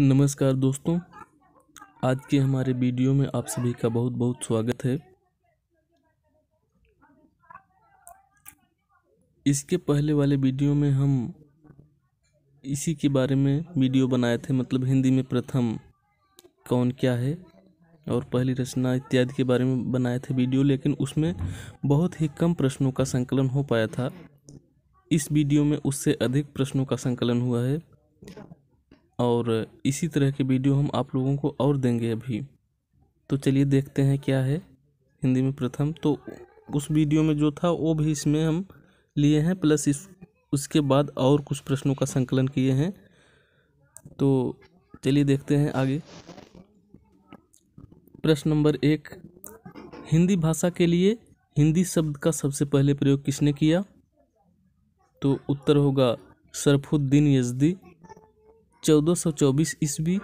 नमस्कार दोस्तों आज के हमारे वीडियो में आप सभी का बहुत बहुत स्वागत है इसके पहले वाले वीडियो में हम इसी के बारे में वीडियो बनाए थे मतलब हिंदी में प्रथम कौन क्या है और पहली रचना इत्यादि के बारे में बनाए थे वीडियो लेकिन उसमें बहुत ही कम प्रश्नों का संकलन हो पाया था इस वीडियो में उससे अधिक प्रश्नों का संकलन हुआ है और इसी तरह के वीडियो हम आप लोगों को और देंगे अभी तो चलिए देखते हैं क्या है हिंदी में प्रथम तो उस वीडियो में जो था वो भी इसमें हम लिए हैं प्लस इस उसके बाद और कुछ प्रश्नों का संकलन किए हैं तो चलिए देखते हैं आगे प्रश्न नंबर एक हिंदी भाषा के लिए हिंदी शब्द का सबसे पहले प्रयोग किसने किया तो उत्तर होगा सरफुद्दीन यजदी चौदह सौ चौबीस ईस्वी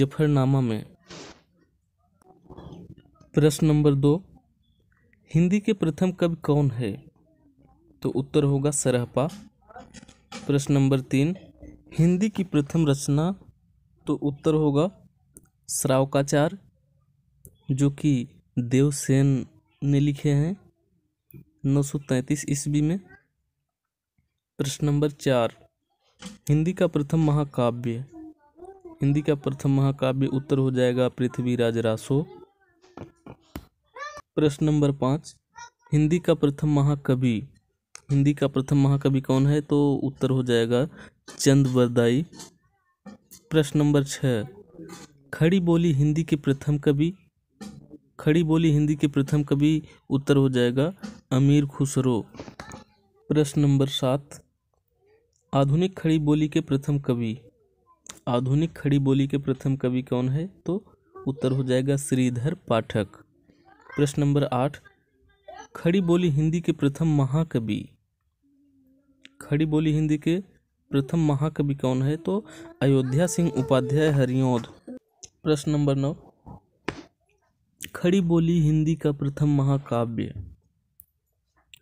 जफरनामा में प्रश्न नंबर दो हिंदी के प्रथम कवि कौन है तो उत्तर होगा सरहपा प्रश्न नंबर तीन हिंदी की प्रथम रचना तो उत्तर होगा श्रावकाचार जो कि देवसेन ने लिखे हैं 933 ईस्वी में प्रश्न नंबर चार हिंदी का प्रथम महाकाव्य हिंदी का प्रथम महाकाव्य उत्तर हो जाएगा पृथ्वीराज रासो प्रश्न नंबर पाँच हिंदी का प्रथम महाकवि हिंदी का प्रथम महाकवि कौन है तो उत्तर हो जाएगा चंद प्रश्न नंबर छः खड़ी बोली हिंदी के प्रथम कवि खड़ी बोली हिंदी के प्रथम कवि उत्तर हो जाएगा अमीर खुसरो प्रश्न नंबर सात आधुनिक खड़ी बोली के प्रथम कवि आधुनिक खड़ी बोली के प्रथम कवि कौन है तो उत्तर हो जाएगा श्रीधर पाठक प्रश्न नंबर आठ खड़ी बोली हिंदी के प्रथम महाकवि खड़ी बोली हिंदी के प्रथम महाकवि कौन है तो अयोध्या सिंह उपाध्याय हरिओद प्रश्न नंबर नौ खड़ी बोली हिंदी का प्रथम महाकाव्य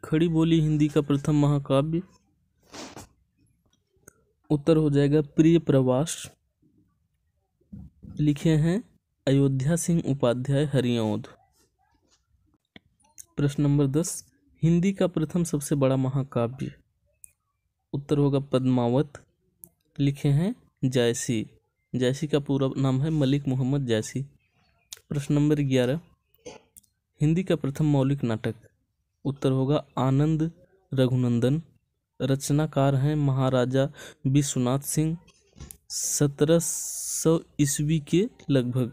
खड़ी बोली हिंदी का प्रथम महाकाव्य उत्तर हो जाएगा प्रिय प्रवास लिखे हैं अयोध्या सिंह उपाध्याय हरिओद प्रश्न नंबर दस हिंदी का प्रथम सबसे बड़ा महाकाव्य उत्तर होगा पद्मावत लिखे हैं जायसी जायसी का पूरा नाम है मलिक मोहम्मद जायसी प्रश्न नंबर ग्यारह हिंदी का प्रथम मौलिक नाटक उत्तर होगा आनंद रघुनंदन रचनाकार हैं महाराजा विश्वनाथ सिंह सत्रह सौ ईस्वी के लगभग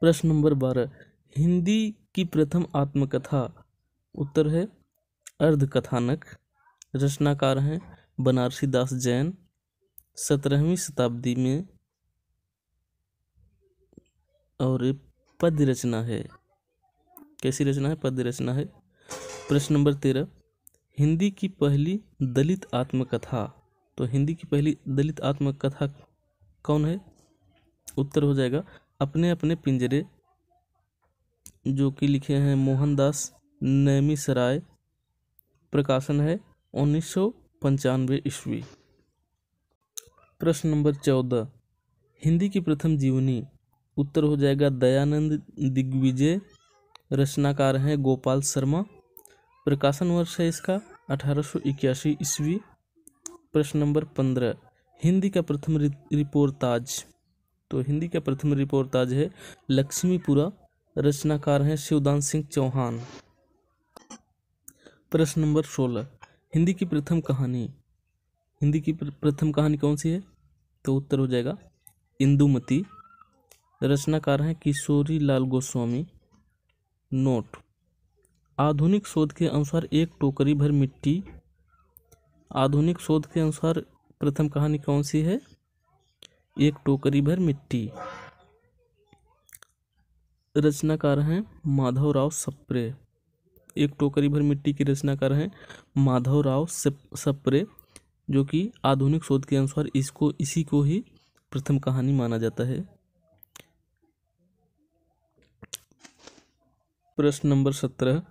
प्रश्न नंबर बारह हिंदी की प्रथम आत्मकथा उत्तर है अर्धकथानक रचनाकार हैं बनारसी दास जैन सत्रहवीं शताब्दी में और पद्य रचना है कैसी रचना है पद्य रचना है प्रश्न नंबर तेरह हिंदी की पहली दलित आत्मकथा तो हिंदी की पहली दलित आत्मकथा कौन है उत्तर हो जाएगा अपने अपने पिंजरे जो कि लिखे हैं मोहनदास नैमी सराय प्रकाशन है उन्नीस सौ पंचानवे ईस्वी प्रश्न नंबर चौदह हिंदी की प्रथम जीवनी उत्तर हो जाएगा दयानंद दिग्विजय रचनाकार हैं गोपाल शर्मा प्रकाशन वर्ष है इसका अठारह ईस्वी प्रश्न नंबर पंद्रह हिंदी का प्रथम रिपोर्टाज तो हिंदी का प्रथम रिपोर्टाज है लक्ष्मीपुरा रचनाकार हैं शिवदान सिंह चौहान प्रश्न नंबर सोलह हिंदी की प्रथम कहानी हिंदी की प्रथम कहानी कौन सी है तो उत्तर हो जाएगा इंदुमती रचनाकार हैं किशोरी लाल गोस्वामी नोट आधुनिक शोध के अनुसार एक टोकरी भर मिट्टी आधुनिक शोध के अनुसार प्रथम कहानी कौन सी है एक टोकरी भर मिट्टी रचनाकार हैं माधवराव सप्रे एक टोकरी भर मिट्टी के रचनाकार हैं माधवराव सप्रे जो कि आधुनिक शोध के अनुसार इसको इसी को ही प्रथम कहानी माना जाता है प्रश्न नंबर सत्रह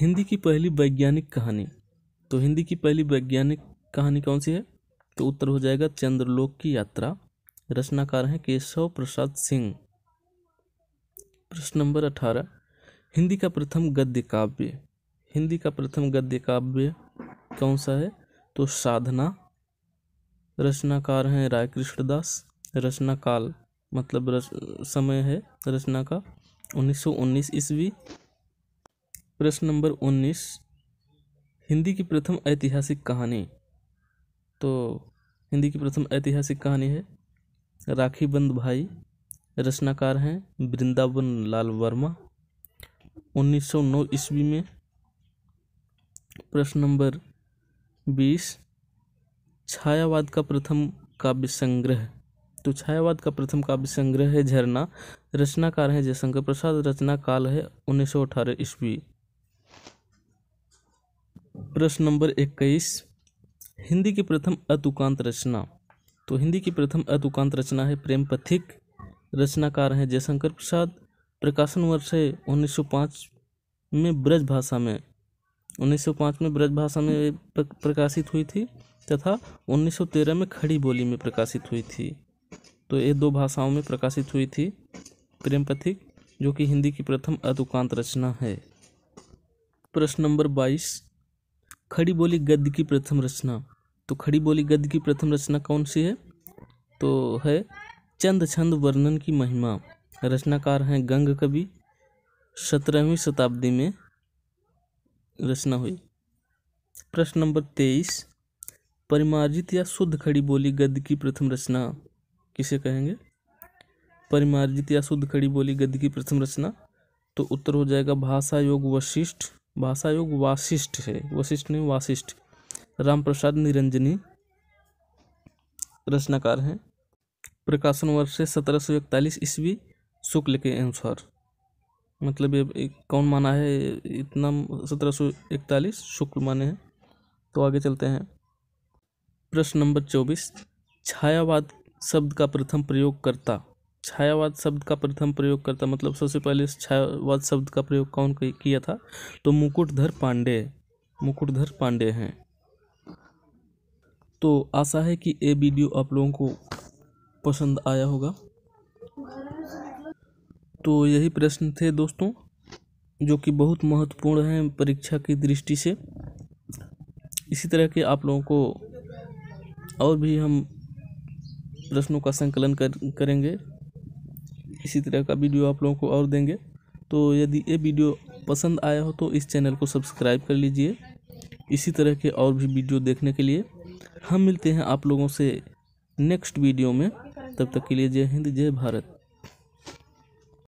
हिंदी की पहली वैज्ञानिक कहानी तो हिंदी की पहली वैज्ञानिक कहानी कौन सी है तो उत्तर हो जाएगा चंद्रलोक की यात्रा रचनाकार हैं केशव प्रसाद सिंह प्रश्न नंबर अठारह हिंदी का प्रथम गद्य काव्य हिंदी का प्रथम गद्य काव्य कौन सा है तो साधना रचनाकार हैं राय कृष्णदास रचनाकाल मतलब रच समय है रचना का 1919 ईस्वी प्रश्न नंबर उन्नीस हिंदी की प्रथम ऐतिहासिक कहानी तो हिंदी की प्रथम ऐतिहासिक कहानी है राखी बंद भाई रचनाकार हैं वृंदावन लाल वर्मा 1909 ईस्वी में प्रश्न नंबर बीस छायावाद का प्रथम काव्य संग्रह तो छायावाद का प्रथम काव्य संग्रह है झरना रचनाकार है जयशंकर प्रसाद रचना काल है 1918 ईस्वी प्रश्न नंबर इक्कीस हिंदी की प्रथम अतुकांत रचना तो हिंदी की प्रथम अतुकांत रचना है प्रेम पथिक रचनाकार हैं जयशंकर प्रसाद प्रकाशन वर्ष है 1905 में ब्रज भाषा में 1905 में ब्रज भाषा में प्रकाशित हुई थी तथा 1913 में खड़ी बोली में प्रकाशित हुई थी तो ये दो भाषाओं में प्रकाशित हुई थी प्रेम पथिक जो कि हिंदी की प्रथम अतुकांत रचना है प्रश्न नंबर बाईस खड़ी बोली गद्य की प्रथम रचना तो खड़ी बोली गद्य की प्रथम रचना कौन सी है तो है चंद छंद वर्णन की महिमा रचनाकार हैं गंग कवि सत्रहवीं शताब्दी में रचना हुई प्रश्न नंबर तेईस परिमार्जित या शुद्ध खड़ी बोली गद्य की प्रथम रचना किसे कहेंगे परिमार्जित या शुद्ध खड़ी बोली गद्य की प्रथम रचना तो उत्तर हो जाएगा भाषा योग वशिष्ठ भाषा योग वाशिष्ठ है वशिष्ठ नहीं वाशिष्ठ राम प्रसाद निरंजनी रचनाकार हैं प्रकाशन वर्ष है सत्रह सौ इकतालीस ईस्वी शुक्ल के अनुसार मतलब ये कौन माना है इतना सत्रह सौ इकतालीस शुक्ल माने हैं तो आगे चलते हैं प्रश्न नंबर चौबीस छायावाद शब्द का प्रथम प्रयोग करता छायावाद शब्द का प्रथम प्रयोग करता मतलब सबसे पहले इस छायावाद शब्द का प्रयोग कौन किया था तो मुकुटधर पांडे मुकुटधर पांडे हैं तो आशा है कि ये वीडियो आप लोगों को पसंद आया होगा तो यही प्रश्न थे दोस्तों जो कि बहुत महत्वपूर्ण हैं परीक्षा की दृष्टि से इसी तरह के आप लोगों को और भी हम प्रश्नों का संकलन कर करेंगे इसी तरह का वीडियो आप लोगों को और देंगे तो यदि ये वीडियो पसंद आया हो तो इस चैनल को सब्सक्राइब कर लीजिए इसी तरह के और भी वीडियो देखने के लिए हम मिलते हैं आप लोगों से नेक्स्ट वीडियो में तब तक के लिए जय हिंद जय भारत